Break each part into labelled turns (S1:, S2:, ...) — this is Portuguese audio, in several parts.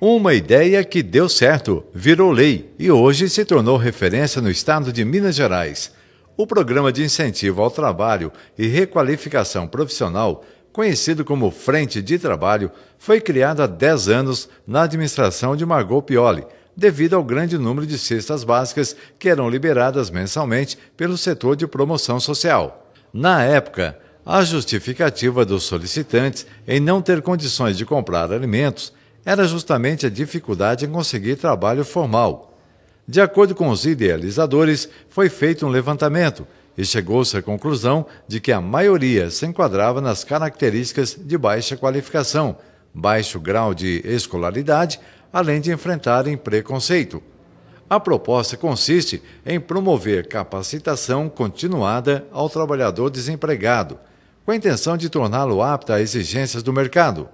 S1: Uma ideia que deu certo, virou lei e hoje se tornou referência no estado de Minas Gerais. O Programa de Incentivo ao Trabalho e Requalificação Profissional, conhecido como Frente de Trabalho, foi criado há 10 anos na administração de Margot Pioli, devido ao grande número de cestas básicas que eram liberadas mensalmente pelo setor de promoção social. Na época, a justificativa dos solicitantes em não ter condições de comprar alimentos era justamente a dificuldade em conseguir trabalho formal. De acordo com os idealizadores, foi feito um levantamento e chegou-se à conclusão de que a maioria se enquadrava nas características de baixa qualificação, baixo grau de escolaridade, além de enfrentarem preconceito. A proposta consiste em promover capacitação continuada ao trabalhador desempregado, com a intenção de torná-lo apto às exigências do mercado.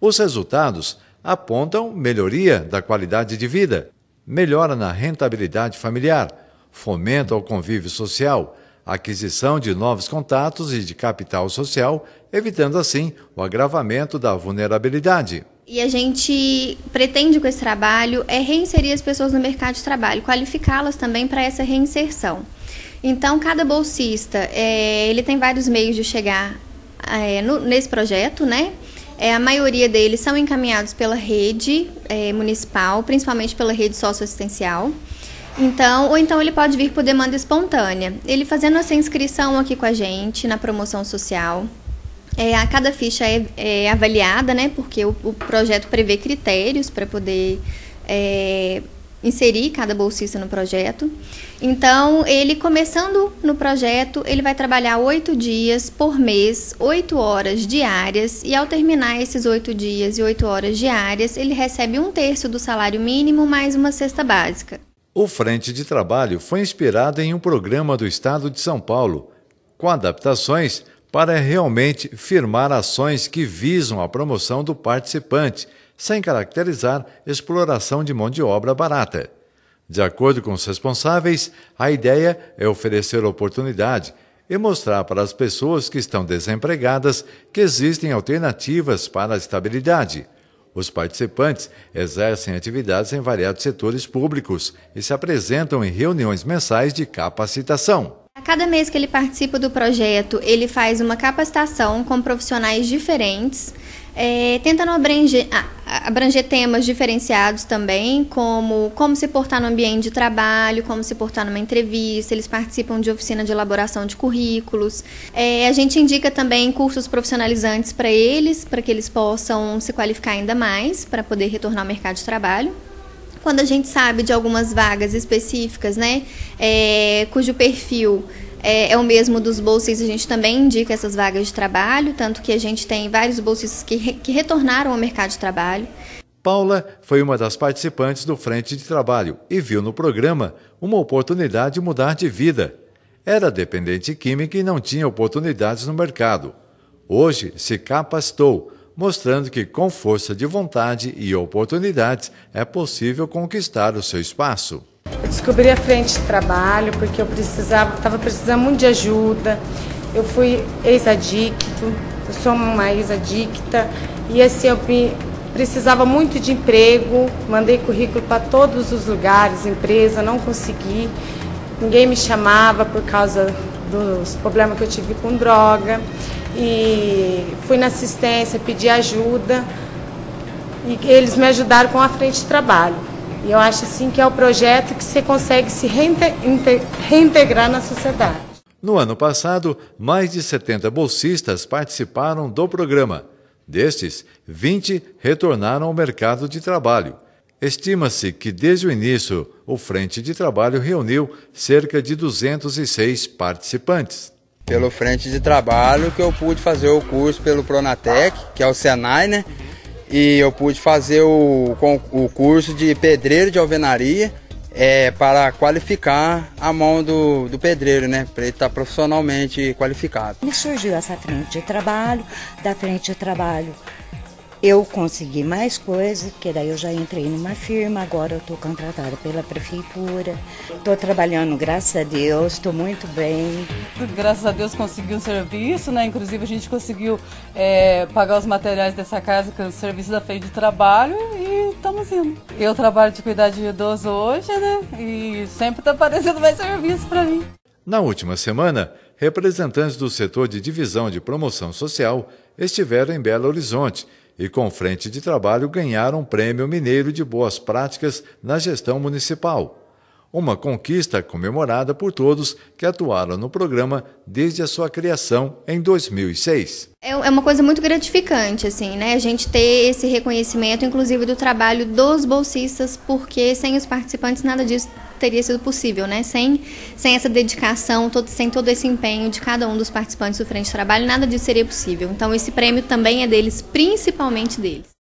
S1: Os resultados apontam melhoria da qualidade de vida, melhora na rentabilidade familiar, fomento ao convívio social, aquisição de novos contatos e de capital social, evitando assim o agravamento da vulnerabilidade.
S2: E a gente pretende com esse trabalho é reinserir as pessoas no mercado de trabalho, qualificá-las também para essa reinserção. Então, cada bolsista, é, ele tem vários meios de chegar é, no, nesse projeto, né? É, a maioria deles são encaminhados pela rede é, municipal, principalmente pela rede socioassistencial. Então, ou então ele pode vir por demanda espontânea. Ele fazendo essa inscrição aqui com a gente na promoção social. É, a cada ficha é, é avaliada, né? Porque o, o projeto prevê critérios para poder é, inserir cada bolsista no projeto. Então, ele começando no projeto, ele vai trabalhar oito dias por mês, oito horas diárias, e ao terminar esses oito dias e oito horas diárias, ele recebe um terço do salário mínimo mais uma cesta básica.
S1: O Frente de Trabalho foi inspirado em um programa do Estado de São Paulo, com adaptações para realmente firmar ações que visam a promoção do participante sem caracterizar exploração de mão de obra barata. De acordo com os responsáveis, a ideia é oferecer oportunidade e mostrar para as pessoas que estão desempregadas que existem alternativas para a estabilidade. Os participantes exercem atividades em variados setores públicos e se apresentam em reuniões mensais de capacitação.
S2: A cada mês que ele participa do projeto, ele faz uma capacitação com profissionais diferentes, é, tentando abranger, abranger temas diferenciados também, como como se portar no ambiente de trabalho, como se portar numa entrevista, eles participam de oficina de elaboração de currículos. É, a gente indica também cursos profissionalizantes para eles, para que eles possam se qualificar ainda mais, para poder retornar ao mercado de trabalho quando a gente sabe de algumas vagas específicas né, é, cujo perfil é, é, o mesmo dos bolsistas, a gente também indica essas vagas de trabalho, tanto que a gente tem vários bolsistas que, re, que retornaram ao mercado de trabalho.
S1: Paula foi uma das participantes do Frente de Trabalho e viu no programa uma oportunidade de mudar de vida. Era dependente química e não tinha oportunidades no mercado. Hoje se capacitou, mostrando que com força de vontade e oportunidades é possível conquistar o seu espaço.
S2: Eu descobri a frente de trabalho porque eu precisava, estava precisando muito de ajuda. Eu fui ex-adicto, eu sou uma ex-adicta e assim eu precisava muito de emprego, mandei currículo para todos os lugares, empresa, não consegui. Ninguém me chamava por causa dos problemas que eu tive com droga. E fui na assistência, pedi ajuda e eles me ajudaram com a frente de trabalho. E eu acho assim que é o projeto que você consegue se reintegrar na sociedade.
S1: No ano passado, mais de 70 bolsistas participaram do programa. Destes, 20 retornaram ao mercado de trabalho. Estima-se que desde o início, o Frente de Trabalho reuniu cerca de 206 participantes. Pelo Frente de Trabalho que eu pude fazer o curso pelo Pronatec, que é o Senai, né? e eu pude fazer o, o curso de pedreiro de alvenaria é, para qualificar a mão do, do pedreiro, né? Para ele estar tá profissionalmente qualificado.
S2: Me surgiu essa frente de trabalho, da frente de trabalho eu consegui mais coisas, que daí eu já entrei numa firma, agora eu estou contratada pela prefeitura. Estou trabalhando, graças a Deus, estou muito bem. Graças a Deus consegui um serviço, né? Inclusive a gente conseguiu é, pagar os materiais dessa casa, que é o serviço da feira de trabalho e estamos indo. Eu trabalho de cuidar de idoso hoje, né? E sempre está aparecendo mais serviço para mim.
S1: Na última semana, representantes do setor de divisão de promoção social estiveram em Belo Horizonte e com frente de trabalho ganharam o Prêmio Mineiro de Boas Práticas na gestão municipal. Uma conquista comemorada por todos que atuaram no programa desde a sua criação em 2006.
S2: É, é uma coisa muito gratificante, assim, né? A gente ter esse reconhecimento, inclusive do trabalho dos bolsistas, porque sem os participantes nada disso teria sido possível, né? Sem, sem essa dedicação, todo, sem todo esse empenho de cada um dos participantes do Frente de Trabalho, nada disso seria possível. Então, esse prêmio também é deles, principalmente deles.